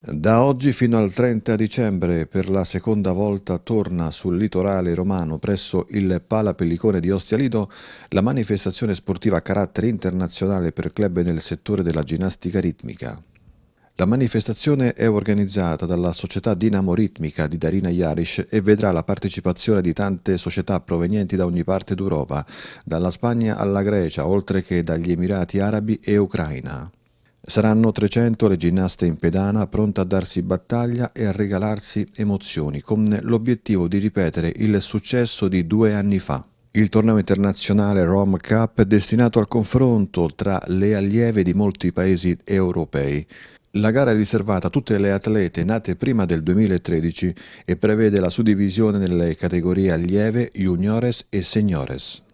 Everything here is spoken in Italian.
Da oggi fino al 30 dicembre per la seconda volta torna sul litorale romano presso il Palapellicone di Ostia Lido la manifestazione sportiva a carattere internazionale per club nel settore della ginnastica ritmica. La manifestazione è organizzata dalla società Dinamo Ritmica di Darina Jarisch e vedrà la partecipazione di tante società provenienti da ogni parte d'Europa, dalla Spagna alla Grecia, oltre che dagli Emirati Arabi e Ucraina. Saranno 300 le ginnaste in pedana pronte a darsi battaglia e a regalarsi emozioni con l'obiettivo di ripetere il successo di due anni fa. Il torneo internazionale Rom Cup è destinato al confronto tra le allieve di molti paesi europei. La gara è riservata a tutte le atlete nate prima del 2013 e prevede la suddivisione nelle categorie allieve, juniores e seniores.